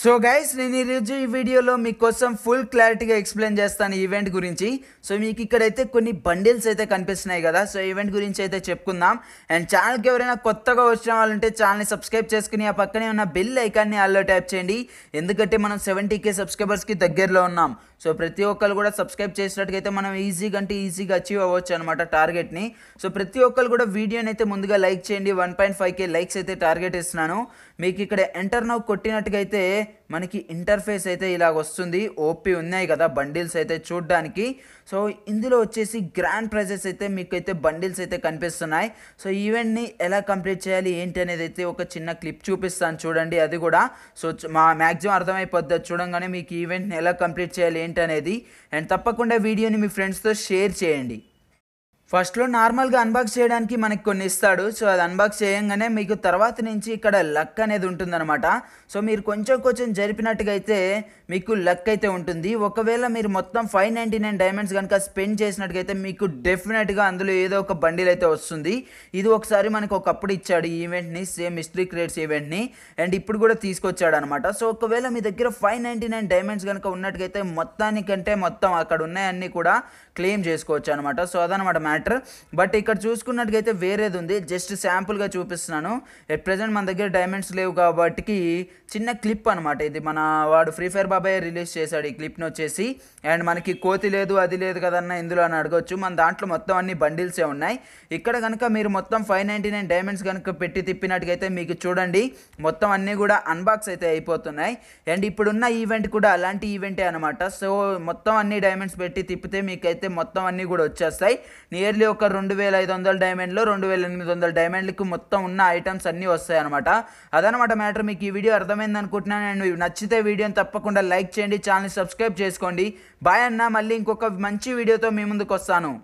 so guys నేను ఈరోజు ఈ వీడియోలో మీకోసం ఫుల్ క్లారిటీగా ఎక్స్ప్లెయిన్ చేస్తాను ఈవెంట్ గురించి సో మీకు ఇక్కడైతే కొన్ని బండిల్స్ అయితే కనిపిస్తున్నాయి కదా సో ఈవెంట్ గురించి అయితే చెప్పుకుందాం అండ్ ఛానల్కి ఎవరైనా కొత్తగా వచ్చిన వాళ్ళంటే ఛానల్ని సబ్స్క్రైబ్ చేసుకుని ఆ పక్కనే ఉన్న బెల్ ఐకాన్ని ఆల్లో ట్యాప్ చేయండి ఎందుకంటే మనం సెవెంటీ కే సబ్స్క్రైబర్స్కి దగ్గరలో ఉన్నాం సో ప్రతి ఒక్కరు కూడా సబ్స్క్రైబ్ చేసినట్టుగా మనం ఈజీగా అంటే ఈజీగా అచీవ్ అవ్వచ్చు అనమాట టార్గెట్ని సో ప్రతి ఒక్కరు కూడా వీడియోని అయితే ముందుగా లైక్ చేయండి one point five K likes అయితే టార్గెట్ ఇస్తున్నాను మీకు ఇక్కడ ఎంటర్ నౌ అయితే మనకి ఇంటర్ఫేస్ అయితే ఇలాగ వస్తుంది ఓపీ ఉన్నాయి కదా బండిల్స్ అయితే చూడడానికి సో ఇందులో వచ్చేసి గ్రాండ్ ప్రైజెస్ అయితే మీకైతే బండిల్స్ అయితే కనిపిస్తున్నాయి సో ఈవెంట్ని ఎలా కంప్లీట్ చేయాలి ఏంటి అనేది అయితే ఒక చిన్న క్లిప్ చూపిస్తాను చూడండి అది కూడా సో మా మ్యాక్సిమం అర్థమైపోద్ది చూడంగానే మీకు ఈవెంట్ని ఎలా కంప్లీట్ చేయాలి ఏంటి అనేది అండ్ తప్పకుండా వీడియోని మీ ఫ్రెండ్స్తో షేర్ చేయండి ఫస్ట్లో నార్మల్గా అన్బాక్స్ చేయడానికి మనకి కొన్ని ఇస్తాడు సో అది అన్బాక్స్ చేయంగానే మీకు తర్వాత నుంచి ఇక్కడ లక్ అనేది ఉంటుందన్నమాట సో మీరు కొంచెం కొంచెం జరిపినట్టుగా అయితే మీకు లక్ అయితే ఉంటుంది ఒకవేళ మీరు మొత్తం ఫైవ్ నైంటీ నైన్ డైమండ్స్ కనుక స్పెండ్ చేసినట్టుగైతే మీకు డెఫినెట్గా అందులో ఏదో ఒక బండిల్ అయితే వస్తుంది ఇది ఒకసారి మనకు ఒకప్పుడు ఇచ్చాడు ఈ ఈవెంట్ని సేమ్ మిస్ట్రీ క్రియేట్స్ ఈవెంట్ని అండ్ ఇప్పుడు కూడా తీసుకొచ్చాడు అనమాట సో ఒకవేళ మీ దగ్గర ఫైవ్ నైంటీ నైన్ డైమండ్స్ కనుక ఉన్నట్టుగైతే మొత్తానికంటే మొత్తం అక్కడ ఉన్నాయన్నీ కూడా క్లెయిమ్ చేసుకోవచ్చు అనమాట సో అదనమాట మ్యాటర్ బట్ ఇక్కడ చూసుకున్నట్టుగైతే వేరేది ఉంది జస్ట్ శాంపుల్గా చూపిస్తున్నాను ఎట్ ప్రజెంట్ మన దగ్గర డైమండ్స్ లేవు కాబట్టి చిన్న క్లిప్ అనమాట ఇది మన వాడు ఫ్రీ ఫైర్ బాబాయ్ రిలీజ్ చేశాడు ఈ క్లిప్ను వచ్చేసి అండ్ మనకి కోతి లేదు అది లేదు కదన్న ఇందులో అని అడగొచ్చు మన దాంట్లో మొత్తం అన్ని బండిల్సే ఉన్నాయి ఇక్కడ కనుక మీరు మొత్తం ఫైవ్ నైంటీ నైన్ డైమండ్స్ కనుక పెట్టి తిప్పినట్టుగైతే మీకు చూడండి మొత్తం అన్నీ కూడా అన్బాక్స్ అయితే అయిపోతున్నాయి అండ్ ఇప్పుడున్న ఈవెంట్ కూడా అలాంటి ఈవెంటే అనమాట సో మొత్తం అన్ని డైమండ్స్ పెట్టి తిప్పితే మీకైతే మొత్తం అన్నీ కూడా వచ్చేస్తాయి నియర్ నియర్లీ ఒక రెండు వేల ఐదు వందల డైమండ్లో రెండు వేల ఎనిమిది వందల డైమండ్లకి మొత్తం ఉన్న ఐటమ్స్ అన్నీ వస్తాయి అనమాట అదనమాట మ్యాటర్ మీకు ఈ వీడియో అర్థమైంది అనుకుంటున్నాను అండ్ నచ్చితే వీడియోని తప్పకుండా లైక్ చేయండి ఛానల్ సబ్స్క్రైబ్ చేసుకోండి బాయ్ అన్న మళ్ళీ ఇంకొక మంచి వీడియోతో మీ ముందుకు వస్తాను